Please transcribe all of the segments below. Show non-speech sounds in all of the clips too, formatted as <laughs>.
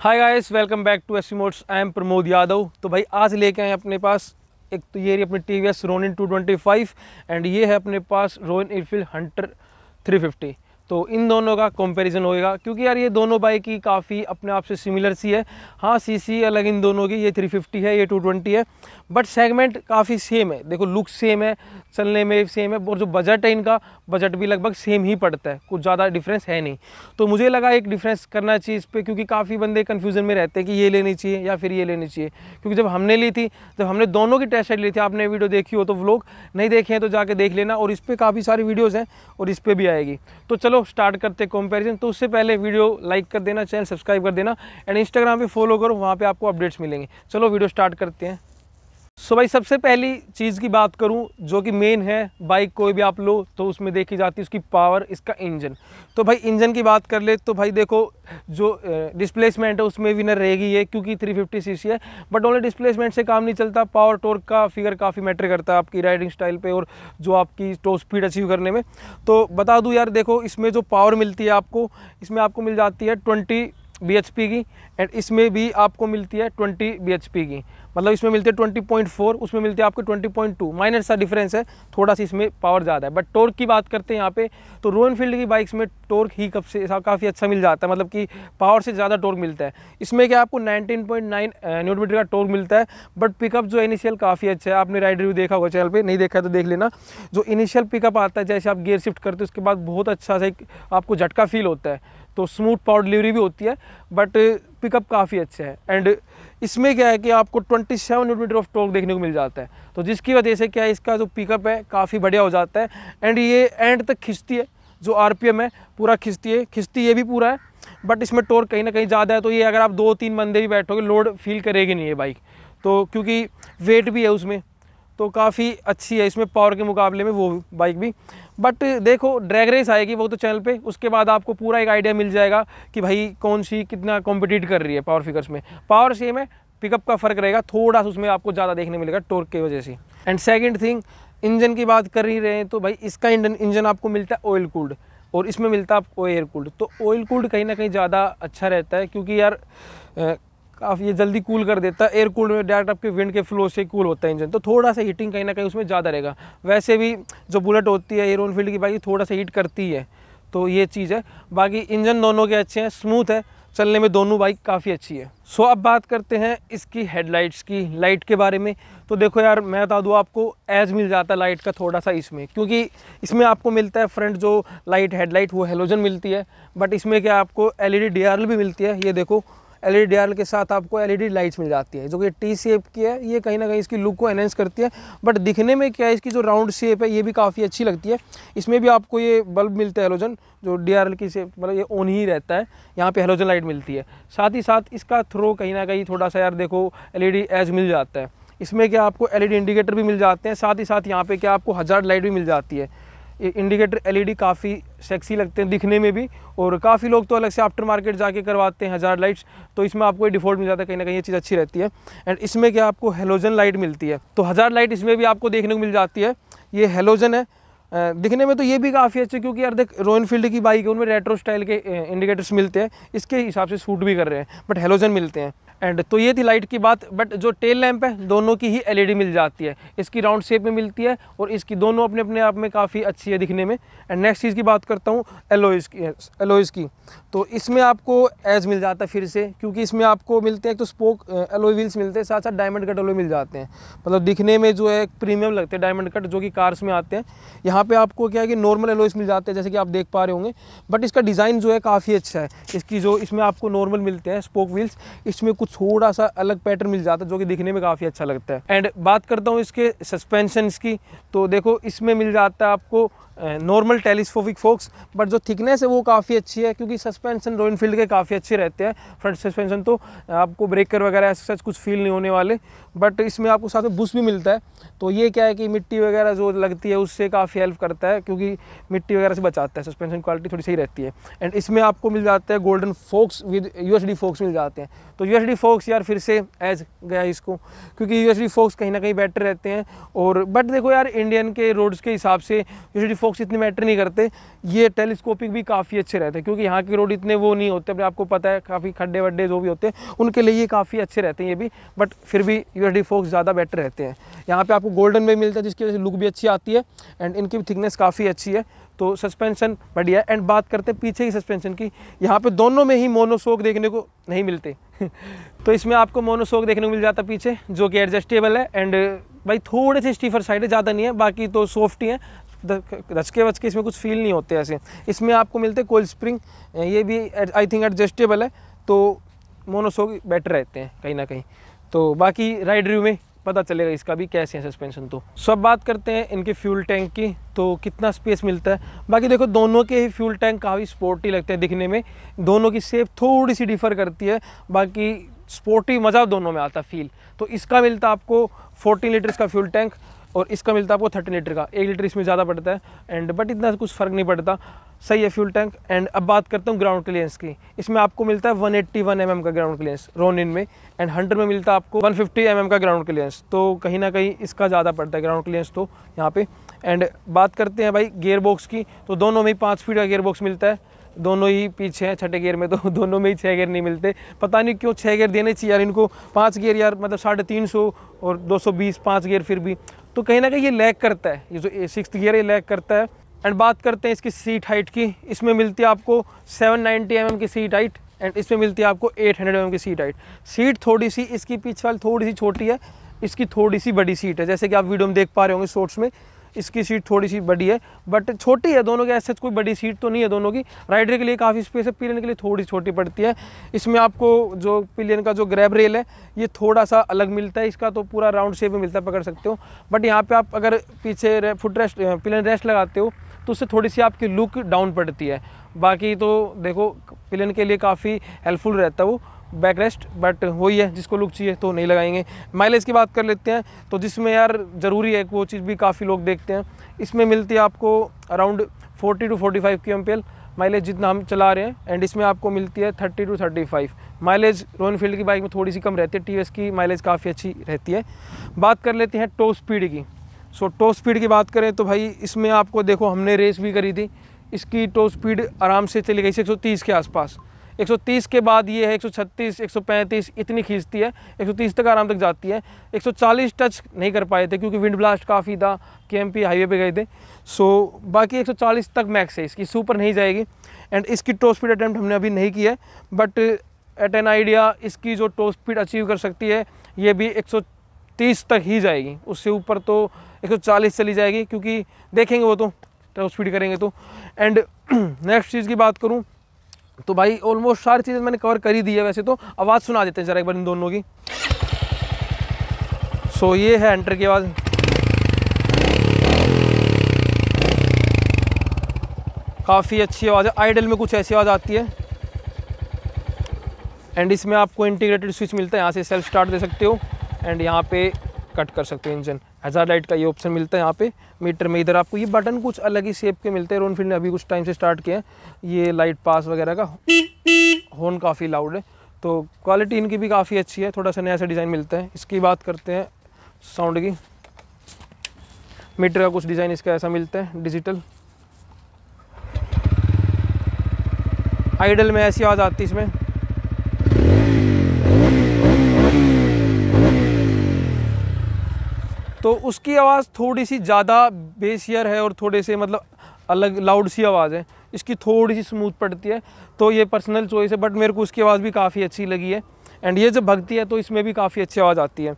hi guys welcome back to S mods I am Pramod Yadav तो भाई आज लेके आए अपने पास एक तो ये रही अपनी T V S Ronin two twenty five and ये है अपने पास Royal Enfield Hunter three fifty तो इन दोनों का कंपैरिजन होएगा क्योंकि यार ये दोनों बाइक ही काफ़ी अपने आप से सिमिलर सी है हाँ सीसी अलग इन दोनों की ये 350 है ये 220 है बट सेगमेंट काफ़ी सेम है देखो लुक सेम है चलने में सेम है और जो बजट है इनका बजट भी लगभग सेम ही पड़ता है कुछ ज़्यादा डिफरेंस है नहीं तो मुझे लगा एक डिफरेंस करना चाहिए इस पर क्योंकि काफ़ी बंदे कन्फ्यूज़न में रहते हैं कि ये लेनी चाहिए या फिर ये लेनी चाहिए क्योंकि जब हमने ली थी जब हमने दोनों की टेस्ट ली थी आपने वीडियो देखी हो तो लोग नहीं देखे हैं तो जाके देख लेना और इस पर काफ़ी सारी वीडियोज़ हैं और इस पर भी आएगी तो चलो चलो स्टार्ट करते कंपैरिजन तो उससे पहले वीडियो लाइक कर देना चैनल सब्सक्राइब कर देना एंड इंस्टाग्राम पे फॉलो करो वहाँ पे आपको अपडेट्स मिलेंगे चलो वीडियो स्टार्ट करते हैं सो भाई सबसे पहली चीज़ की बात करूं जो कि मेन है बाइक कोई भी आप लो तो उसमें देखी जाती है उसकी पावर इसका इंजन तो भाई इंजन की बात कर ले तो भाई देखो जो डिस्प्लेसमेंट है उसमें विनर रहेगी है क्योंकि 350 सीसी है बट ओनली डिस्प्लेसमेंट से काम नहीं चलता पावर टोर्क का फिगर काफ़ी मैटर करता है आपकी राइडिंग स्टाइल पर और जो आपकी टॉप स्पीड अचीव करने में तो बता दूँ यार देखो इसमें जो पावर मिलती है आपको इसमें आपको मिल जाती है ट्वेंटी बी की एंड इसमें भी आपको मिलती है ट्वेंटी बी की मतलब इसमें मिलती है फोर उसमें मिलती है आपको टू माइनर सा डिफरेंस है थोड़ा सा इसमें पावर ज़्यादा है बट टोर्क की बात करते हैं यहाँ पे तो रोयन फील्ड की बाइक्स में टोर्क ही कब से काफ़ी अच्छा मिल जाता है मतलब कि पावर से ज़्यादा टोर्क मिलता है इसमें क्या आपको नाइनटीन पॉइंट मीटर का टोर्क मिलता है बट पिकअप जो इनिशियल काफ़ी अच्छा है आपने राइड रिव्यू देखा होगा चैनल पर नहीं देखा है तो देख लेना जो इनिशियल पिकअप आता है जैसे आप गेयर शिफ्ट करते हो उसके बाद बहुत अच्छा सा आपको झटका फील होता है तो स्मूथ पावर डिलीवरी भी होती है बट पिकअप काफ़ी अच्छा है एंड इसमें क्या है कि आपको 27 सेवन मीटर ऑफ टॉक देखने को मिल जाता है तो जिसकी वजह से क्या है इसका जो पिकअप है काफ़ी बढ़िया हो जाता है एंड ये एंड तक खींचती है जो आर है पूरा खींचती है खींचती ये भी पूरा है बट इसमें टोर कहीं ना कहीं ज़्यादा है तो ये अगर आप दो तीन बंदे भी बैठोगे लोड फील करेगी नहीं ये बाइक तो क्योंकि वेट भी है उसमें तो काफ़ी अच्छी है इसमें पावर के मुकाबले में वो बाइक भी बट देखो ड्रैग रेस आएगी वो तो चैनल पे उसके बाद आपको पूरा एक आइडिया मिल जाएगा कि भाई कौन सी कितना कॉम्पिटिट कर रही है पावर फिगर्स में पावर सेम है पिकअप का फ़र्क रहेगा थोड़ा सा उसमें आपको ज़्यादा देखने मिलेगा टोर्क की वजह से एंड सेकेंड थिंग इंजन की बात कर ही रहे हैं तो भाई इसका इंजन इंजन आपको मिलता है ऑयल कूल्ड और इसमें मिलता है आपको एयर कूल्ड तो ऑयल कूल्ड कहीं ना कहीं ज़्यादा अच्छा रहता है क्योंकि यार काफ़ी ये जल्दी कूल कर देता है एयर कूल में डायरेक्ट आपके विंड के फ्लो से कूल होता है इंजन तो थोड़ा सा हीटिंग कहीं ना कहीं उसमें ज़्यादा रहेगा वैसे भी जो बुलेट होती है एयर फील्ड की बाइक थोड़ा सा हीट करती है तो ये चीज़ है बाकी इंजन दोनों के अच्छे हैं स्मूथ है चलने में दोनों बाइक काफ़ी अच्छी है सो अब बात करते हैं इसकी हेडलाइट्स की लाइट के बारे में तो देखो यार मैं बता दूँ आपको एज मिल जाता है लाइट का थोड़ा सा इसमें क्योंकि इसमें आपको मिलता है फ्रंट जो लाइट हेडलाइट वो हेलोजन मिलती है बट इसमें क्या आपको एलईडी ई भी मिलती है ये देखो एल ई के साथ आपको एल ई लाइट्स मिल जाती है जो कि टी शेप की है ये कहीं ना कहीं इसकी लुक को एनहेंस करती है बट दिखने में क्या है इसकी जो राउंड शेप है ये भी काफ़ी अच्छी लगती है इसमें भी आपको ये बल्ब मिलता है हेलोजन जो डी की शेप मतलब ये ऑन ही रहता है यहाँ पर हेलोजन लाइट मिलती है साथ ही साथ इसका थ्रो कहीं ना कहीं थोड़ा सा यार देखो एल एज मिल जाता है इसमें क्या आपको डी इंडिकेटर भी मिल जाते हैं साथ ही साथ यहाँ पर क्या आपको हज़ार लाइट भी मिल जाती है इंडिकेटर एलईडी काफ़ी सेक्सी लगते हैं दिखने में भी और काफ़ी लोग तो अलग से आफ्टर मार्केट जाके करवाते हैं हज़ार लाइट्स तो इसमें आपको डिफ़ॉल्ट मिल जाता है कहीं ना कहीं ये चीज़ अच्छी रहती है एंड इसमें क्या आपको हेलोजन लाइट मिलती है तो हज़ार लाइट इसमें भी आपको देखने को मिल जाती है ये हेलोजन है दिखने में तो ये भी काफ़ी अच्छे क्योंकि यार देख रॉयल फील्ड की बाइक है उनमें रेट्रो स्टाइल के इंडिकेटर्स मिलते हैं इसके हिसाब से सूट भी कर रहे हैं बट हेलोजन मिलते हैं एंड तो ये थी लाइट की बात बट जो टेल लैंप है दोनों की ही एलईडी मिल जाती है इसकी राउंड शेप में मिलती है और इसकी दोनों अपने अपने आप में काफ़ी अच्छी है दिखने में एंड नेक्स्ट चीज़ की बात करता हूँ एलोइस की एलोइस की तो इसमें आपको एज मिल जाता है फिर से क्योंकि इसमें आपको मिलते हैं तो स्पोक एलोई व्हील्स मिलते हैं साथ साथ डायमंड कट एलोई मिल जाते हैं मतलब दिखने में जो है प्रीमियम लगते हैं डायमंड कट जो कि कार्स में आते हैं यहाँ पे आपको क्या है कि नॉर्मल एलोइस मिल जाते हैं जैसे कि आप देख पा रहे होंगे बट इसका डिज़ाइन जो है काफ़ी अच्छा है इसकी जो इसमें आपको नॉर्मल मिलते हैं स्पोक व्हील्स इसमें कुछ थोड़ा सा अलग पैटर्न मिल जाता है जो कि दिखने में काफ़ी अच्छा लगता है एंड बात करता हूँ इसके सस्पेंशन की तो देखो इसमें मिल जाता है आपको नॉर्मल टेलीस्कोपिक फोक्स बट जो थिकनेस है वो काफ़ी अच्छी है क्योंकि सस्पेंशन रॉयल फील्ड के काफ़ी अच्छे रहते हैं फ्रंट सस्पेंशन तो आपको ब्रेकर वगैरह ऐसे सच कुछ फील नहीं होने वाले बट इसमें आपको साथ में बुश भी मिलता है तो ये क्या है कि मिट्टी वगैरह जो लगती है उससे काफ़ी हेल्प करता है क्योंकि मिट्टी वगैरह से बचाता है सस्पेंशन क्वालिटी थोड़ी सही रहती है एंड इसमें आपको मिल जाता है golden forks with U forks मिल जाते हैं तो यू फोक्स यार फिर से एज गया इसको क्योंकि यू फोक्स कहीं ना कहीं बेटर रहते हैं और बट देखो यार इंडियन के रोड्स के हिसाब से यू फोक्स इतने मैटर नहीं करते ये टेलीस्कोपिक भी काफ़ी अच्छे रहते हैं क्योंकि यहाँ के रोड इतने वो नहीं होते अपने आपको पता है काफ़ी खड्डे वड्डे जो भी होते हैं उनके लिए ये काफ़ी अच्छे रहते हैं ये भी बट फिर भी यू फोक्स ज़्यादा बेटर रहते हैं यहाँ पर आपको गोल्डन वे मिलता है जिसकी वजह से लुक भी अच्छी आती है एंड इनकी थिकनेस काफ़ी अच्छी है तो सस्पेंशन बढ़िया एंड बात करते हैं पीछे की सस्पेंशन की यहाँ पे दोनों में ही मोनोसोक देखने को नहीं मिलते <laughs> तो इसमें आपको मोनोसोक देखने को मिल जाता पीछे जो कि एडजस्टेबल है एंड भाई थोड़े से स्टीफर साइड है ज़्यादा नहीं है बाकी तो सॉफ्ट ही है धचके वचके इसमें कुछ फील नहीं होते ऐसे इसमें आपको मिलते कोल्ड स्प्रिंग ये भी आई थिंक एडजस्टेबल है तो मोनोसो बेटर रहते हैं कहीं ना कहीं तो बाकी राइड रिव्यू में पता चलेगा इसका भी कैसे है सस्पेंशन तो सब बात करते हैं इनके फ्यूल टैंक की तो कितना स्पेस मिलता है बाकी देखो दोनों के ही फ्यूल टैंक काफ़ी स्पोर्टी लगते हैं दिखने में दोनों की सेप थोड़ी सी डिफर करती है बाकी स्पोर्टी मज़ा दोनों में आता फील तो इसका मिलता आपको 14 लीटर्स का फ्यूल टैंक और इसका मिलता है आपको थर्टी लीटर का एक लीटर इसमें ज़्यादा पड़ता है एंड बट इतना कुछ फ़र्क नहीं पड़ता सही है फ्यूल टैंक एंड अब बात करता हूँ ग्राउंड क्लियरेंस की इसमें आपको मिलता है 181 एट्टी mm का ग्राउंड क्लियरेंस रोन इन में एंड हंड्रेड में मिलता है आपको 150 फिफ्टी mm का ग्राउंड क्लियरेंस तो कहीं ना कहीं इसका ज़्यादा पड़ता है ग्राउंड क्लियरेंस तो यहाँ पे एंड बात करते हैं भाई गेयर बॉक्स की तो दोनों में ही पाँच फीट का गेयर बॉक्स मिलता है दोनों ही पीछे हैं छठे गियर में तो <laughs> दोनों में ही छः गियर नहीं मिलते पता नहीं क्यों छः गियर देने चाहिए यार इनको पाँच गियर यार मतलब साढ़े तीन सौ और दो सौ बीस पाँच गियर फिर भी तो कहीं ना कहीं ये लैग करता है ये जो सिक्स गियर ये लैग करता है एंड बात करते हैं इसकी सीट हाइट की इसमें मिलती है आपको 790 नाइन्टी mm की सीट हाइट एंड इसमें मिलती है आपको 800 हंड्रेड mm की सीट हाइट सीट थोड़ी सी इसकी पीछे वाली थोड़ी सी छोटी है इसकी थोड़ी सी बड़ी सीट है जैसे कि आप वीडियो में देख पा रहे होंगे शॉर्ट्स में इसकी सीट थोड़ी सी बड़ी है बट छोटी है दोनों की ऐसे कोई बड़ी सीट तो नहीं है दोनों की राइडर के लिए काफ़ी स्पेस है पिलियन के लिए थोड़ी छोटी पड़ती है इसमें आपको जो पिलियन का जो ग्रैब रेल है ये थोड़ा सा अलग मिलता है इसका तो पूरा राउंड शेप में मिलता है पकड़ सकते हो बट यहाँ पर आप अगर पीछे फुट रेस्ट पिलियन रेस्ट लगाते हो तो उससे थोड़ी सी आपकी लुक डाउन पड़ती है बाकी तो देखो पिलियन के लिए काफ़ी हेल्पफुल रहता है वो बैक रेस्ट बट वही है जिसको लुक चाहिए तो नहीं लगाएंगे माइलेज की बात कर लेते हैं तो जिसमें यार ज़रूरी है वो चीज़ भी काफ़ी लोग देखते हैं इसमें मिलती है आपको around 40 to 45 five K M mileage जितना हम चला रहे हैं एंड इसमें आपको मिलती है 30 टू 35 माइलेज रॉयनफील्ड की बाइक में थोड़ी सी कम रहती है टी की माइलेज काफ़ी अच्छी रहती है बात कर लेते हैं टॉप स्पीड की सो टॉप स्पीड की बात करें तो भाई इसमें आपको देखो हमने रेस भी करी थी इसकी टॉप स्पीड आराम से चली गई 130 के आसपास 130 के बाद ये है 136, 135 इतनी खींचती है 130 तक आराम तक जाती है 140 टच नहीं कर पाए थे क्योंकि विंड ब्लास्ट काफ़ी था के एम पी हाईवे पे गए थे सो बाकी 140 तक मैक्स है इसकी सुपर नहीं जाएगी एंड इसकी टॉप स्पीड अटैम्प्ट हमने अभी नहीं किया है बट एट एन आइडिया इसकी जो टॉप स्पीड अचीव कर सकती है ये भी एक तक ही जाएगी उससे ऊपर तो एक चली जाएगी क्योंकि देखेंगे वो तो टॉप स्पीड करेंगे तो एंड <clears throat> नेक्स्ट चीज़ की बात करूँ तो भाई ऑलमोस्ट सारी चीज़ें मैंने कवर कर ही दी है वैसे तो आवाज़ सुना देते हैं ज़रा एक बार इन दोनों की सो ये है एंटर की आवाज़ काफ़ी अच्छी आवाज़ है आइडल में कुछ ऐसी आवाज़ आती है एंड इसमें आपको इंटीग्रेटेड स्विच मिलता है यहाँ से सेल्फ स्टार्ट दे सकते हो एंड यहाँ पे कट कर सकते हो इंजन हज़ार लाइट का ये ऑप्शन मिलता है यहाँ पे मीटर में इधर आपको ये बटन कुछ अलग ही शेप के मिलते हैं रोनफील्ड ने अभी कुछ टाइम से स्टार्ट किया है ये लाइट पास वगैरह का हॉर्न काफ़ी लाउड है तो क्वालिटी इनकी भी काफ़ी अच्छी है थोड़ा सा नया सा डिज़ाइन मिलता है इसकी बात करते हैं साउंड की मीटर का कुछ डिज़ाइन इसका ऐसा मिलता है डिजिटल आइडल में ऐसी आवाज़ आती है इसमें तो उसकी आवाज़ थोड़ी सी ज़्यादा बेसियर है और थोड़े से मतलब अलग लाउड सी आवाज़ है इसकी थोड़ी सी स्मूथ पड़ती है तो ये पर्सनल चॉइस है बट मेरे को उसकी आवाज़ भी काफ़ी अच्छी लगी है एंड ये जब भगती है तो इसमें भी काफ़ी अच्छी आवाज़ आती है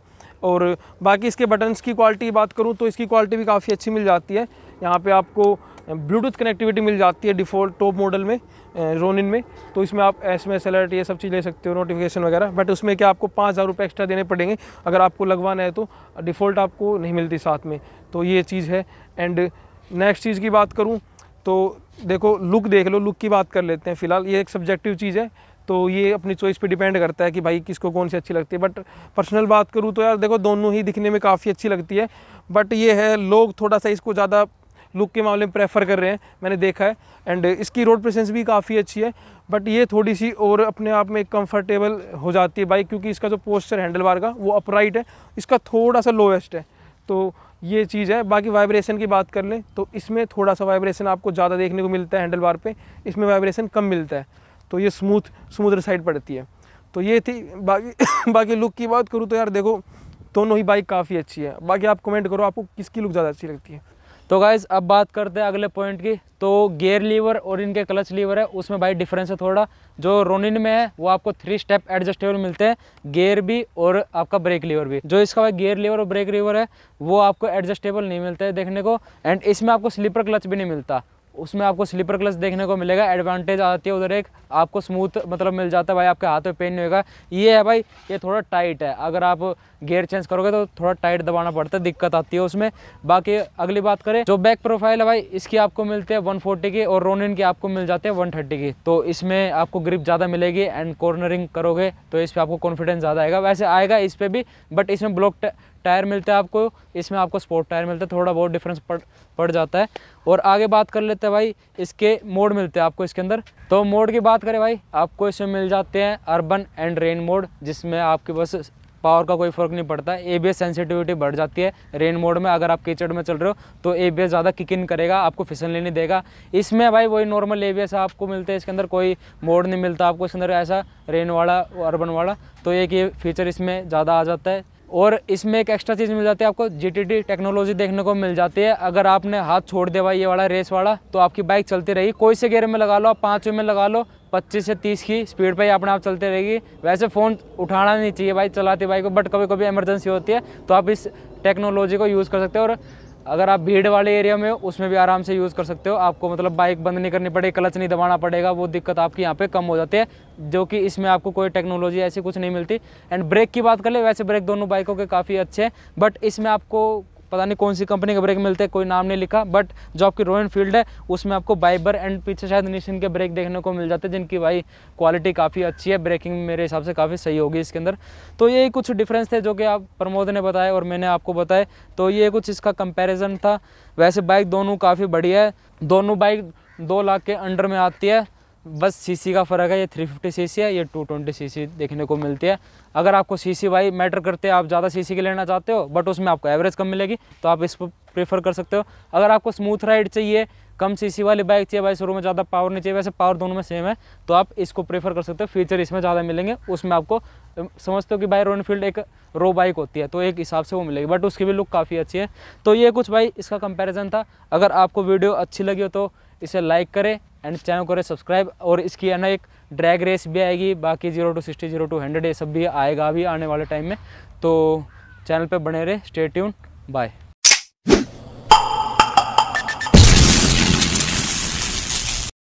और बाकी इसके बटन्स की क्वालिटी बात करूँ तो इसकी क्वालिटी भी काफ़ी अच्छी मिल जाती है यहाँ पे आपको ब्लूटूथ कनेक्टिविटी मिल जाती है डिफ़ॉल्ट टॉप मॉडल में रोनिन में तो इसमें आप एस एम एस अलर्ट ये सब चीज़ ले सकते हो नोटिफिकेशन वगैरह बट उसमें क्या आपको पाँच हज़ार रुपये एक्स्ट्रा देने पड़ेंगे अगर आपको लगवाना है तो डिफ़ॉल्ट आपको नहीं मिलती साथ में तो ये चीज़ है एंड नेक्स्ट चीज़ की बात करूँ तो देखो लुक देख लो लुक की बात कर लेते हैं फिलहाल ये एक सब्जेक्टिव चीज़ है तो ये अपनी चॉइस पे डिपेंड करता है कि भाई किसको कौन सी अच्छी लगती है बट पर्सनल बात करूँ तो यार देखो दोनों ही दिखने में काफ़ी अच्छी लगती है बट ये है लोग थोड़ा सा इसको ज़्यादा लुक के मामले में प्रेफर कर रहे हैं मैंने देखा है एंड इसकी रोड प्रेजेंस भी काफ़ी अच्छी है बट ये थोड़ी सी और अपने आप में कंफर्टेबल हो जाती है बाइक क्योंकि इसका जो पोस्चर हैंडल बार का वो अपराइट है इसका थोड़ा सा लोवेस्ट है तो ये चीज़ है बाकी वाइब्रेशन की बात कर लें तो इसमें थोड़ा सा वाइब्रेशन आपको ज़्यादा देखने को मिलता है हैंडल बार पे इसमें वाइब्रेशन कम मिलता है तो ये स्मूथ स्मूदर साइड पड़ती है तो ये थी बाकी <coughs> बाकी लुक की बात करूँ तो यार देखो दोनों ही बाइक काफ़ी अच्छी है बाकी आप कमेंट करो आपको किसकी लुक ज़्यादा अच्छी लगती है तो गाइज़ अब बात करते हैं अगले पॉइंट की तो गेयर लीवर और इनके क्लच लीवर है उसमें भाई डिफरेंस है थोड़ा जो रोनिन में है वो आपको थ्री स्टेप एडजस्टेबल मिलते हैं गेयर भी और आपका ब्रेक लीवर भी जो इसका भाई गियर लीवर और ब्रेक लीवर है वो आपको एडजस्टेबल नहीं मिलता है देखने को एंड इसमें आपको स्लीपर क्लच भी नहीं मिलता उसमें आपको स्लीपर क्लच देखने को मिलेगा एडवांटेज आती है उधर एक आपको स्मूथ मतलब मिल जाता है भाई आपके हाथ में पेन नहीं होगा ये है भाई ये थोड़ा टाइट है अगर आप गेयर चेंज करोगे तो थोड़ा टाइट दबाना पड़ता है दिक्कत आती है उसमें बाकी अगली बात करें जो बैक प्रोफाइल है भाई इसकी आपको मिलती है फोर्टी की और रोनिन की आपको मिल जाती है थर्टी की तो इसमें आपको ग्रिप ज़्यादा मिलेगी एंड कॉर्नरिंग करोगे तो इस पर आपको कॉन्फिडेंस ज़्यादा आएगा वैसे आएगा इस पर भी बट इसमें ब्लॉक टायर मिलता है आपको इसमें आपको स्पोर्ट टायर मिलता है थोड़ा बहुत डिफरेंस पड़ पड़ जाता है और आगे बात कर लेते हैं भाई इसके मोड मिलते हैं आपको इसके अंदर तो मोड की बात करें भाई आपको इसमें मिल जाते हैं अर्बन एंड रेन मोड जिसमें आपके बस पावर का कोई फर्क नहीं पड़ता ए बी सेंसिटिविटी बढ़ जाती है रेन मोड में अगर आप कीचड़ में चल रहे हो तो ए बी ज़्यादा किक इन करेगा आपको फिसलने नहीं देगा इसमें भाई वही नॉर्मल ए बी आपको मिलते हैं इसके अंदर कोई मोड नहीं मिलता आपको इसके अंदर ऐसा रेन वाला अर्बन वाला तो एक ये फीचर इसमें ज़्यादा आ जाता है और इसमें एक एक्स्ट्रा चीज़ मिल जाती है आपको जीटीटी टेक्नोलॉजी देखने को मिल जाती है अगर आपने हाथ छोड़ देवा ये वाला रेस वाला तो आपकी बाइक चलती रहेगी कोई से गेयर में लगा लो आप पाँचों में लगा लो 25 से 30 की स्पीड पर ही अपने आप चलते रहेगी वैसे फ़ोन उठाना नहीं चाहिए बाइक चलाती बाइक को बट कभी कभी एमरजेंसी होती है तो आप इस टेक्नोलॉजी को यूज़ कर सकते हो और अगर आप भीड़ वाले एरिया में उसमें भी आराम से यूज़ कर सकते हो आपको मतलब बाइक बंद नहीं करनी पड़ेगी क्लच नहीं दबाना पड़ेगा वो दिक्कत आपकी यहाँ पे कम हो जाती है जो कि इसमें आपको कोई टेक्नोलॉजी ऐसी कुछ नहीं मिलती एंड ब्रेक की बात कर ले वैसे ब्रेक दोनों बाइकों के काफ़ी अच्छे हैं बट इसमें आपको पता नहीं कौन सी कंपनी के ब्रेक मिलते हैं कोई नाम नहीं लिखा बट जो आपकी रोयन फील्ड है उसमें आपको बाइबर एंड पीछे शायद निशिन के ब्रेक देखने को मिल जाते हैं जिनकी भाई क्वालिटी काफ़ी अच्छी है ब्रेकिंग मेरे हिसाब से काफ़ी सही होगी इसके अंदर तो ये कुछ डिफरेंस थे जो कि आप प्रमोद ने बताया और मैंने आपको बताया तो ये कुछ इसका कंपेरिजन था वैसे बाइक दोनों काफ़ी बढ़िया है दोनों बाइक दो लाख के अंडर में आती है बस सीसी का फ़र्क है ये 350 सीसी है ये 220 सीसी देखने को मिलती है अगर आपको सीसी वाई मैटर करते हैं आप ज़्यादा सीसी के लेना चाहते हो बट उसमें आपको एवरेज कम मिलेगी तो आप इसको प्रेफर कर सकते हो अगर आपको स्मूथ राइड चाहिए कम सीसी वाली बाइक चाहिए भाई शुरू में ज़्यादा पावर नहीं चाहिए वैसे पावर दोनों में सेम है तो आप इसको प्रेफर कर सकते हो फीचर इसमें ज़्यादा मिलेंगे उसमें आपको समझते हो कि भाई रॉयल फील्ड एक रो बाइक होती है तो एक हिसाब से वो मिलेगी बट उसकी भी लुक काफ़ी अच्छी है तो ये कुछ भाई इसका कंपेरिजन था अगर आपको वीडियो अच्छी लगी हो तो इसे लाइक करें एंड चैनल करें सब्सक्राइब और इसकी है ना एक ड्रैग रेस भी आएगी बाकी zero to sixty zero to hundred ये सब भी आएगा अभी आने वाले टाइम में तो चैनल पे बने रहे स्टे ट्यून बाय